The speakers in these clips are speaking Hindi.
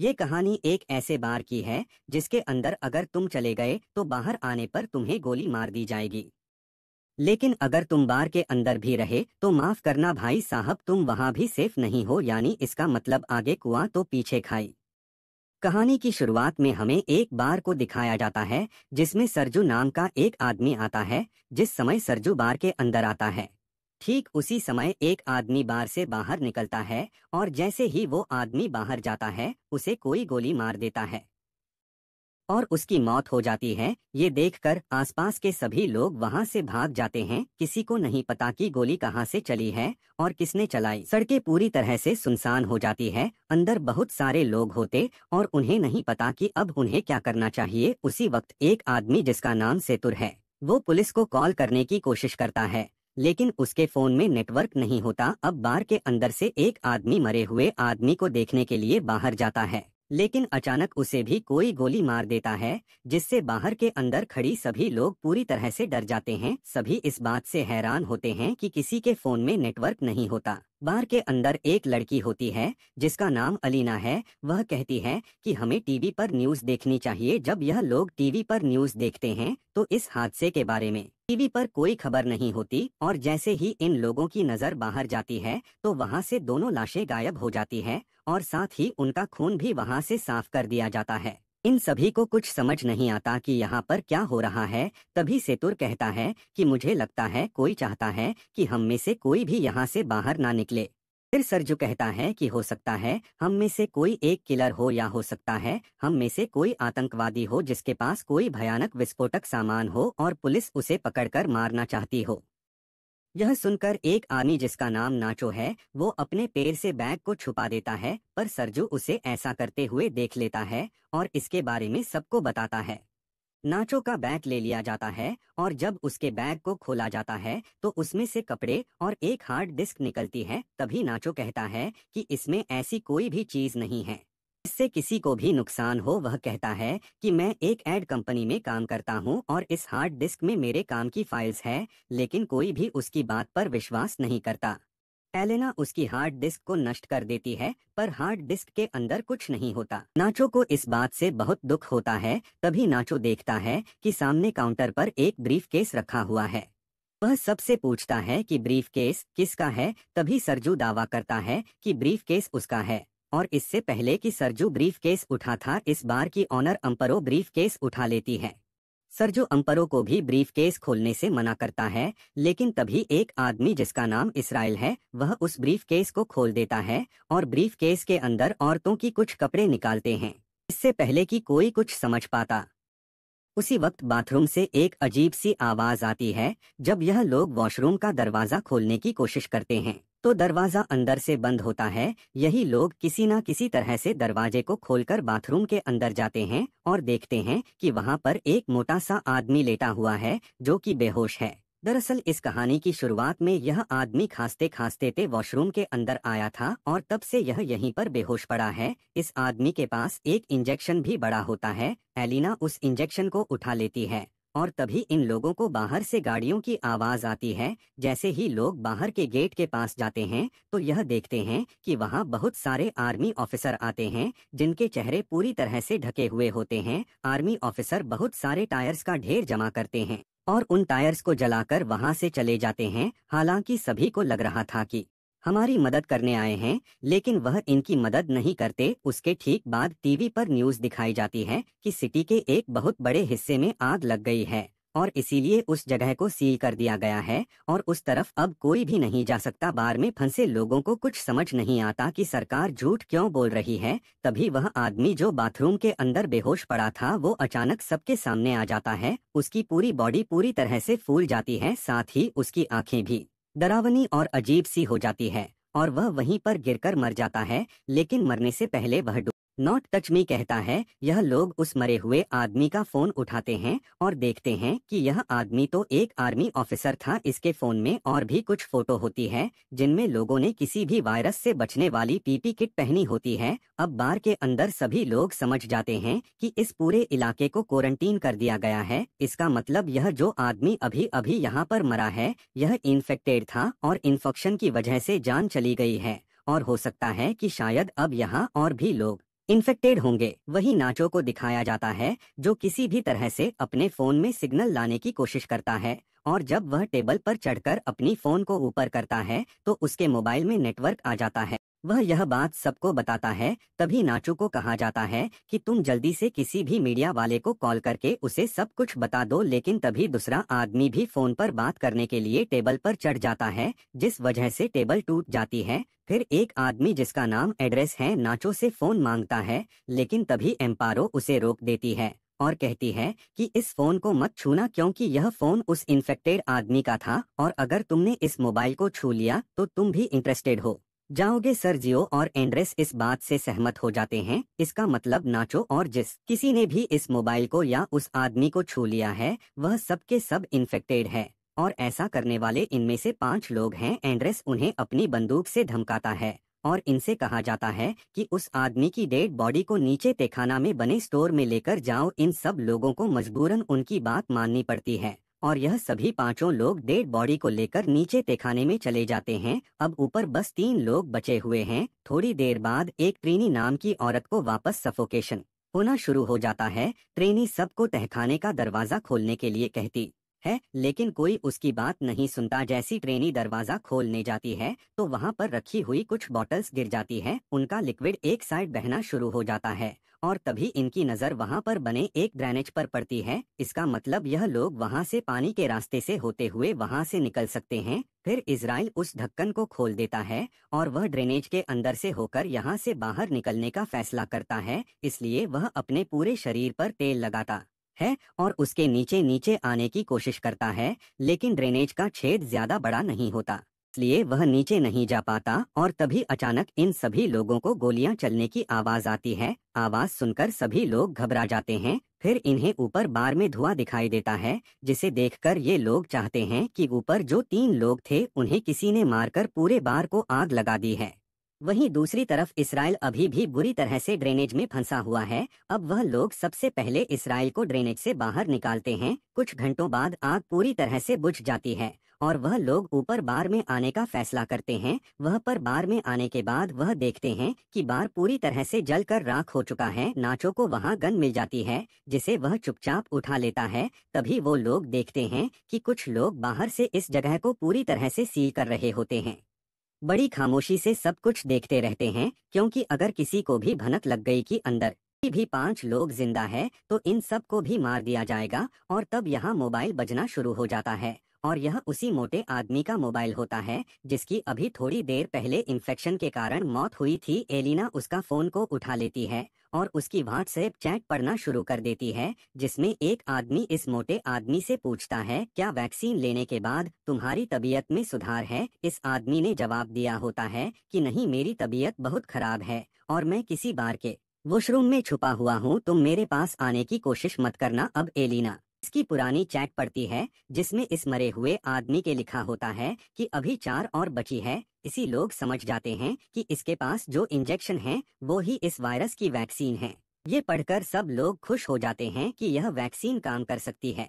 ये कहानी एक ऐसे बार की है जिसके अंदर अगर तुम चले गए तो बाहर आने पर तुम्हें गोली मार दी जाएगी लेकिन अगर तुम बार के अंदर भी रहे तो माफ करना भाई साहब तुम वहां भी सेफ नहीं हो यानी इसका मतलब आगे कुआं तो पीछे खाई कहानी की शुरुआत में हमें एक बार को दिखाया जाता है जिसमें सरजू नाम का एक आदमी आता है जिस समय सरजू बार के अंदर आता है ठीक उसी समय एक आदमी बार से बाहर निकलता है और जैसे ही वो आदमी बाहर जाता है उसे कोई गोली मार देता है और उसकी मौत हो जाती है ये देखकर आसपास के सभी लोग वहाँ से भाग जाते हैं किसी को नहीं पता कि गोली कहाँ से चली है और किसने चलाई सड़कें पूरी तरह से सुनसान हो जाती है अंदर बहुत सारे लोग होते और उन्हें नहीं पता कि अब उन्हें क्या करना चाहिए उसी वक्त एक आदमी जिसका नाम सेतुर है वो पुलिस को कॉल करने की कोशिश करता है लेकिन उसके फोन में नेटवर्क नहीं होता अब बार के अंदर से एक आदमी मरे हुए आदमी को देखने के लिए बाहर जाता है लेकिन अचानक उसे भी कोई गोली मार देता है जिससे बाहर के अंदर खड़ी सभी लोग पूरी तरह से डर जाते हैं सभी इस बात से हैरान होते हैं कि किसी के फोन में नेटवर्क नहीं होता बार के अंदर एक लड़की होती है जिसका नाम अलीना है वह कहती है कि हमें टीवी पर न्यूज देखनी चाहिए जब यह लोग टीवी पर न्यूज देखते हैं तो इस हादसे के बारे में टीवी पर कोई खबर नहीं होती और जैसे ही इन लोगों की नजर बाहर जाती है तो वहां से दोनों लाशें गायब हो जाती हैं और साथ ही उनका खून भी वहां से साफ कर दिया जाता है इन सभी को कुछ समझ नहीं आता कि यहाँ पर क्या हो रहा है तभी सेतुर कहता है कि मुझे लगता है कोई चाहता है कि हम में से कोई भी यहाँ से बाहर ना निकले फिर सरजू कहता है कि हो सकता है हम में से कोई एक किलर हो या हो सकता है हम में से कोई आतंकवादी हो जिसके पास कोई भयानक विस्फोटक सामान हो और पुलिस उसे पकड़कर मारना चाहती हो यह सुनकर एक आदमी जिसका नाम नाचो है वो अपने पैर से बैग को छुपा देता है पर सरजू उसे ऐसा करते हुए देख लेता है और इसके बारे में सबको बताता है नाचो का बैग ले लिया जाता है और जब उसके बैग को खोला जाता है तो उसमें से कपड़े और एक हार्ड डिस्क निकलती है तभी नाचो कहता है कि इसमें ऐसी कोई भी चीज नहीं है इससे किसी को भी नुकसान हो वह कहता है कि मैं एक एड कंपनी में काम करता हूं और इस हार्ड डिस्क में मेरे काम की फाइल्स है लेकिन कोई भी उसकी बात पर विश्वास नहीं करता एलेना उसकी हार्ड डिस्क को नष्ट कर देती है पर हार्ड डिस्क के अंदर कुछ नहीं होता नाचो को इस बात से बहुत दुख होता है तभी नाचो देखता है कि सामने काउंटर पर एक ब्रीफ केस रखा हुआ है वह सबसे पूछता है कि ब्रीफ केस किसका है तभी सरजू दावा करता है कि ब्रीफ केस उसका है और इससे पहले कि सरजू ब्रीफ केस उठा था इस बार की ऑनर अम्परो ब्रीफ केस उठा लेती है सरजो अंपरों को भी ब्रीफकेस खोलने से मना करता है लेकिन तभी एक आदमी जिसका नाम इसराइल है वह उस ब्रीफकेस को खोल देता है और ब्रीफकेस के अंदर औरतों की कुछ कपड़े निकालते हैं इससे पहले कि कोई कुछ समझ पाता उसी वक्त बाथरूम से एक अजीब सी आवाज आती है जब यह लोग वॉशरूम का दरवाजा खोलने की कोशिश करते हैं तो दरवाजा अंदर से बंद होता है यही लोग किसी ना किसी तरह से दरवाजे को खोलकर बाथरूम के अंदर जाते हैं और देखते हैं कि वहां पर एक मोटा सा आदमी लेटा हुआ है जो कि बेहोश है दरअसल इस कहानी की शुरुआत में यह आदमी खांसते खांसते थे वॉशरूम के अंदर आया था और तब से यह यहीं पर बेहोश पड़ा है इस आदमी के पास एक इंजेक्शन भी बड़ा होता है एलिना उस इंजेक्शन को उठा लेती है और तभी इन लोगों को बाहर से गाड़ियों की आवाज आती है जैसे ही लोग बाहर के गेट के पास जाते हैं तो यह देखते हैं कि वहाँ बहुत सारे आर्मी ऑफिसर आते हैं जिनके चेहरे पूरी तरह से ढके हुए होते हैं आर्मी ऑफिसर बहुत सारे टायर्स का ढेर जमा करते हैं और उन टायर्स को जलाकर वहाँ से चले जाते हैं हालांकि सभी को लग रहा था कि हमारी मदद करने आए हैं लेकिन वह इनकी मदद नहीं करते उसके ठीक बाद टीवी पर न्यूज दिखाई जाती है कि सिटी के एक बहुत बड़े हिस्से में आग लग गई है और इसीलिए उस जगह को सील कर दिया गया है और उस तरफ अब कोई भी नहीं जा सकता बार में फंसे लोगों को कुछ समझ नहीं आता कि सरकार झूठ क्यों बोल रही है तभी वह आदमी जो बाथरूम के अंदर बेहोश पड़ा था वो अचानक सबके सामने आ जाता है उसकी पूरी बॉडी पूरी तरह से फूल जाती है साथ ही उसकी आँखें भी डरावनी और अजीब सी हो जाती है और वह वहीं पर गिरकर मर जाता है लेकिन मरने से पहले वह नॉट टच मी कहता है यह लोग उस मरे हुए आदमी का फोन उठाते हैं और देखते हैं कि यह आदमी तो एक आर्मी ऑफिसर था इसके फोन में और भी कुछ फोटो होती है जिनमें लोगों ने किसी भी वायरस से बचने वाली पीपी किट पहनी होती है अब बार के अंदर सभी लोग समझ जाते हैं कि इस पूरे इलाके को क्वारंटीन कर दिया गया है इसका मतलब यह जो आदमी अभी अभी यहाँ पर मरा है यह इन्फेक्टेड था और इन्फेक्शन की वजह से जान चली गई है और हो सकता है कि शायद अब यहाँ और भी लोग इन्फेक्टेड होंगे वही नाचो को दिखाया जाता है जो किसी भी तरह से अपने फोन में सिग्नल लाने की कोशिश करता है और जब वह टेबल पर चढ़कर अपनी फोन को ऊपर करता है तो उसके मोबाइल में नेटवर्क आ जाता है वह यह बात सबको बताता है तभी नाचू को कहा जाता है कि तुम जल्दी से किसी भी मीडिया वाले को कॉल करके उसे सब कुछ बता दो लेकिन तभी दूसरा आदमी भी फोन पर बात करने के लिए टेबल पर चढ़ जाता है जिस वजह से टेबल टूट जाती है फिर एक आदमी जिसका नाम एड्रेस है नाचो से फोन मांगता है लेकिन तभी एम्पारो उसे रोक देती है और कहती है कि इस फोन को मत छूना क्योंकि यह फोन उस इन्फेक्टेड आदमी का था और अगर तुमने इस मोबाइल को छू लिया तो तुम भी इंटरेस्टेड हो जाओगे सर जियो और एंड्रेस इस बात से सहमत हो जाते हैं इसका मतलब नाचो और जिस किसी ने भी इस मोबाइल को या उस आदमी को छू लिया है वह सबके सब इन्फेक्टेड है और ऐसा करने वाले इनमें से पांच लोग हैं एंड्रेस उन्हें अपनी बंदूक से धमकाता है और इनसे कहा जाता है कि उस आदमी की डेड बॉडी को नीचे तेखाना में बने स्टोर में लेकर जाओ इन सब लोगों को मजबूरन उनकी बात माननी पड़ती है और यह सभी पांचों लोग डेड बॉडी को लेकर नीचे तेखाने में चले जाते हैं अब ऊपर बस तीन लोग बचे हुए हैं थोड़ी देर बाद एक प्रीनी नाम की औरत को वापस सफोकेशन होना शुरू हो जाता है ट्रेनी सबको तहखाने का दरवाजा खोलने के लिए कहती है लेकिन कोई उसकी बात नहीं सुनता जैसी ट्रेनी दरवाजा खोलने जाती है तो वहाँ पर रखी हुई कुछ बॉटल्स गिर जाती है उनका लिक्विड एक साइड बहना शुरू हो जाता है और तभी इनकी नजर वहाँ पर बने एक ड्रेनेज पर पड़ती है इसका मतलब यह लोग वहाँ से पानी के रास्ते से होते हुए वहाँ से निकल सकते हैं फिर इसराइल उस ढक्कन को खोल देता है और वह ड्रेनेज के अंदर से होकर यहाँ से बाहर निकलने का फैसला करता है इसलिए वह अपने पूरे शरीर पर तेल लगाता है और उसके नीचे नीचे आने की कोशिश करता है लेकिन ड्रेनेज का छेद ज्यादा बड़ा नहीं होता इसलिए वह नीचे नहीं जा पाता और तभी अचानक इन सभी लोगों को गोलियां चलने की आवाज आती है आवाज सुनकर सभी लोग घबरा जाते हैं फिर इन्हें ऊपर बार में धुआं दिखाई देता है जिसे देखकर ये लोग चाहते हैं कि ऊपर जो तीन लोग थे उन्हें किसी ने मारकर पूरे बार को आग लगा दी है वहीं दूसरी तरफ इसराइल अभी भी बुरी तरह से ड्रेनेज में फंसा हुआ है अब वह लोग सबसे पहले इसराइल को ड्रेनेज से बाहर निकालते हैं कुछ घंटों बाद आग पूरी तरह से बुझ जाती है और वह लोग ऊपर बार में आने का फैसला करते हैं वह पर बार में आने के बाद वह देखते हैं कि बार पूरी तरह से जलकर राख हो चुका है नाचो को वहां गन मिल जाती है जिसे वह चुपचाप उठा लेता है तभी वो लोग देखते हैं कि कुछ लोग बाहर से इस जगह को पूरी तरह से सील कर रहे होते हैं बड़ी खामोशी से सब कुछ देखते रहते हैं क्योंकि अगर किसी को भी भनक लग गई कि अंदर भी पांच लोग जिंदा है तो इन सब को भी मार दिया जाएगा और तब यहाँ मोबाइल बजना शुरू हो जाता है और यह उसी मोटे आदमी का मोबाइल होता है जिसकी अभी थोड़ी देर पहले इन्फेक्शन के कारण मौत हुई थी एलिना उसका फोन को उठा लेती है और उसकी व्हाट्सएप चैट पढ़ना शुरू कर देती है जिसमें एक आदमी इस मोटे आदमी से पूछता है क्या वैक्सीन लेने के बाद तुम्हारी तबीयत में सुधार है इस आदमी ने जवाब दिया होता है कि नहीं मेरी तबीयत बहुत खराब है और मैं किसी बार के वॉशरूम में छुपा हुआ हूँ तुम मेरे पास आने की कोशिश मत करना अब एलिना की पुरानी चैट पड़ती है जिसमें इस मरे हुए आदमी के लिखा होता है कि अभी चार और बची है इसी लोग समझ जाते हैं कि इसके पास जो इंजेक्शन है वो ही इस वायरस की वैक्सीन है ये पढ़कर सब लोग खुश हो जाते हैं कि यह वैक्सीन काम कर सकती है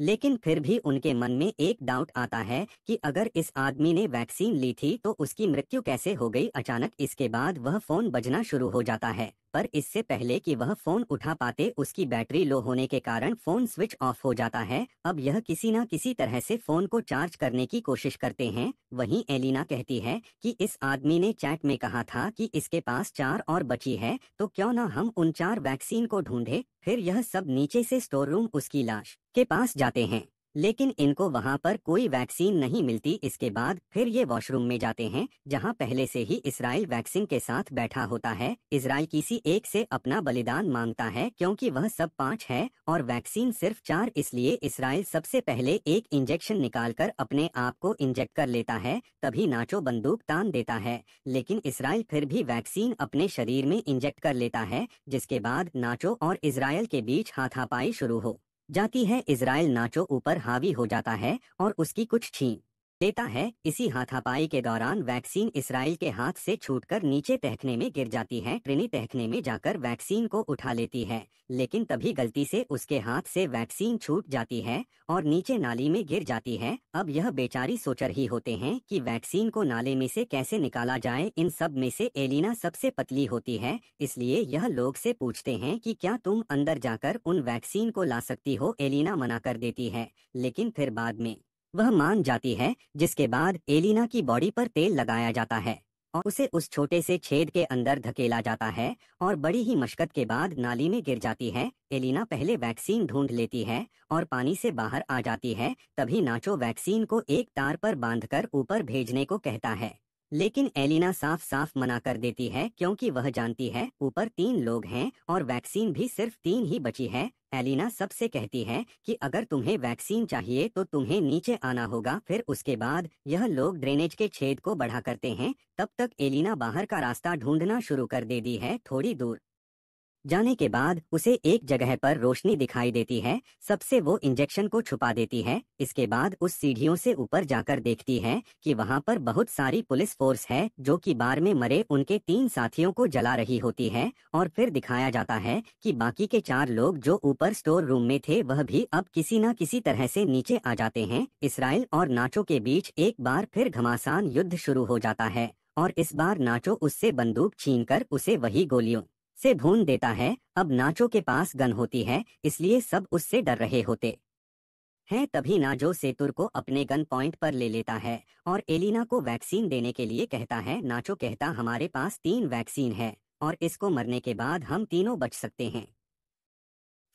लेकिन फिर भी उनके मन में एक डाउट आता है कि अगर इस आदमी ने वैक्सीन ली थी तो उसकी मृत्यु कैसे हो गई अचानक इसके बाद वह फोन बजना शुरू हो जाता है पर इससे पहले कि वह फोन उठा पाते उसकी बैटरी लो होने के कारण फोन स्विच ऑफ हो जाता है अब यह किसी न किसी तरह से फोन को चार्ज करने की कोशिश करते हैं वहीं एलिना कहती है कि इस आदमी ने चैट में कहा था कि इसके पास चार और बची है तो क्यों ना हम उन चार वैक्सीन को ढूंढे फिर यह सब नीचे से स्टोर रूम उसकी लाश के पास जाते हैं लेकिन इनको वहाँ पर कोई वैक्सीन नहीं मिलती इसके बाद फिर ये वॉशरूम में जाते हैं जहाँ पहले से ही इसराइल वैक्सीन के साथ बैठा होता है इसराइल किसी एक से अपना बलिदान मांगता है क्योंकि वह सब पाँच है और वैक्सीन सिर्फ चार इसलिए इसराइल सबसे पहले एक इंजेक्शन निकाल कर अपने आप को इंजेक्ट कर लेता है तभी नाचो बंदूक तान देता है लेकिन इसराइल फिर भी वैक्सीन अपने शरीर में इंजेक्ट कर लेता है जिसके बाद नाचो और इसराइल के बीच हाथापाई शुरू हो जाती है इसराइल नाचो ऊपर हावी हो जाता है और उसकी कुछ छीन लेता है इसी हाथापाई के दौरान वैक्सीन इसराइल के हाथ से छूटकर नीचे तहखने में गिर जाती है ट्रिनी तहखने में जाकर वैक्सीन को उठा लेती है लेकिन तभी गलती से उसके हाथ से वैक्सीन छूट जाती है और नीचे नाली में गिर जाती है अब यह बेचारी सोच रही होते हैं कि वैक्सीन को नाले में से कैसे निकाला जाए इन सब में से एलिना सबसे पतली होती है इसलिए यह लोग से पूछते हैं कि क्या तुम अंदर जाकर उन वैक्सीन को ला सकती हो एलिना मना कर देती है लेकिन फिर बाद में वह मान जाती है जिसके बाद एलिना की बॉडी पर तेल लगाया जाता है और उसे उस छोटे से छेद के अंदर धकेला जाता है और बड़ी ही मशक्कत के बाद नाली में गिर जाती है एलिना पहले वैक्सीन ढूंढ लेती है और पानी से बाहर आ जाती है तभी नाचो वैक्सीन को एक तार पर बांधकर ऊपर भेजने को कहता है लेकिन एलिना साफ साफ मना कर देती है क्योंकि वह जानती है ऊपर तीन लोग हैं और वैक्सीन भी सिर्फ तीन ही बची है एलिना सबसे कहती है कि अगर तुम्हें वैक्सीन चाहिए तो तुम्हें नीचे आना होगा फिर उसके बाद यह लोग ड्रेनेज के छेद को बढ़ा करते हैं तब तक एलिना बाहर का रास्ता ढूंढना शुरू कर देती है थोड़ी दूर जाने के बाद उसे एक जगह पर रोशनी दिखाई देती है सबसे वो इंजेक्शन को छुपा देती है इसके बाद उस सीढ़ियों से ऊपर जाकर देखती है कि वहाँ पर बहुत सारी पुलिस फोर्स है जो कि बार में मरे उनके तीन साथियों को जला रही होती है और फिर दिखाया जाता है कि बाकी के चार लोग जो ऊपर स्टोर रूम में थे वह भी अब किसी न किसी तरह से नीचे आ जाते हैं इसराइल और नाचो के बीच एक बार फिर घमासान युद्ध शुरू हो जाता है और इस बार नाचो उससे बंदूक छीन उसे वही गोलियों से भून देता है अब नाचो के पास गन होती है इसलिए सब उससे डर रहे होते हैं तभी नाजो सेतुर को अपने गन पॉइंट पर ले लेता है और एलिना को वैक्सीन देने के लिए कहता है नाचो कहता हमारे पास तीन वैक्सीन है और इसको मरने के बाद हम तीनों बच सकते हैं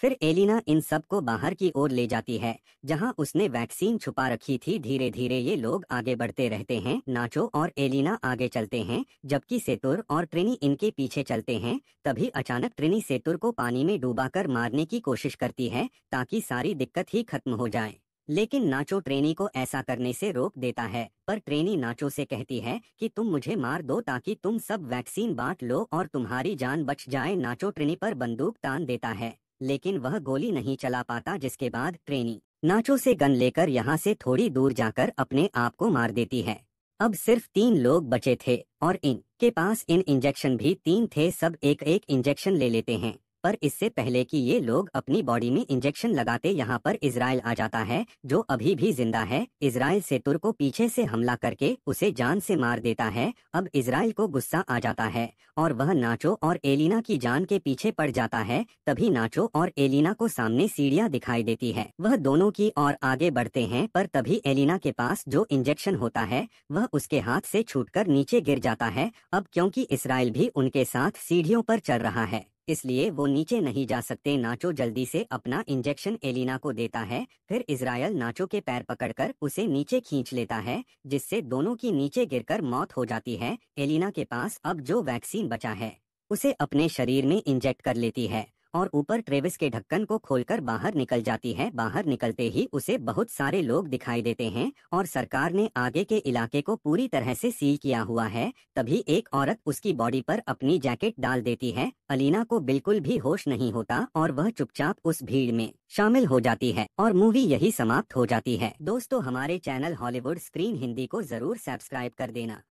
फिर एलिना इन सब को बाहर की ओर ले जाती है जहां उसने वैक्सीन छुपा रखी थी धीरे धीरे ये लोग आगे बढ़ते रहते हैं नाचो और एलिना आगे चलते हैं जबकि सेतुर और ट्रिनी इनके पीछे चलते हैं तभी अचानक ट्रिनी सेतुर को पानी में डूबाकर मारने की कोशिश करती है ताकि सारी दिक्कत ही खत्म हो जाए लेकिन नाचो ट्रेनी को ऐसा करने से रोक देता है पर ट्रेनी नाचो से कहती है कि तुम मुझे मार दो ताकि तुम सब वैक्सीन बांट लो और तुम्हारी जान बच जाए नाचो ट्रेनी पर बंदूक तान देता है लेकिन वह गोली नहीं चला पाता जिसके बाद ट्रेनी नाचो से गन लेकर यहाँ से थोड़ी दूर जाकर अपने आप को मार देती है अब सिर्फ तीन लोग बचे थे और इन के पास इन इंजेक्शन भी तीन थे सब एक एक इंजेक्शन ले लेते हैं पर इससे पहले कि ये लोग अपनी बॉडी में इंजेक्शन लगाते यहाँ पर इसराइल आ जाता है जो अभी भी जिंदा है इसराइल से तुर को पीछे से हमला करके उसे जान से मार देता है अब इसराइल को गुस्सा आ जाता है और वह नाचो और एलिना की जान के पीछे पड़ जाता है तभी नाचो और एलिना को सामने सीढ़ियाँ दिखाई देती है वह दोनों की और आगे बढ़ते हैं पर तभी एलिना के पास जो इंजेक्शन होता है वह उसके हाथ से छूटकर नीचे गिर जाता है अब क्योंकि इसराइल भी उनके साथ सीढ़ियों पर चल रहा है इसलिए वो नीचे नहीं जा सकते नाचो जल्दी से अपना इंजेक्शन एलिना को देता है फिर इसराइल नाचो के पैर पकड़कर उसे नीचे खींच लेता है जिससे दोनों की नीचे गिरकर मौत हो जाती है एलिना के पास अब जो वैक्सीन बचा है उसे अपने शरीर में इंजेक्ट कर लेती है और ऊपर ट्रेविस के ढक्कन को खोलकर बाहर निकल जाती है बाहर निकलते ही उसे बहुत सारे लोग दिखाई देते हैं और सरकार ने आगे के इलाके को पूरी तरह से सील किया हुआ है तभी एक औरत उसकी बॉडी पर अपनी जैकेट डाल देती है अलीना को बिल्कुल भी होश नहीं होता और वह चुपचाप उस भीड़ में शामिल हो जाती है और मूवी यही समाप्त हो जाती है दोस्तों हमारे चैनल हॉलीवुड स्क्रीन हिंदी को जरूर सब्सक्राइब कर देना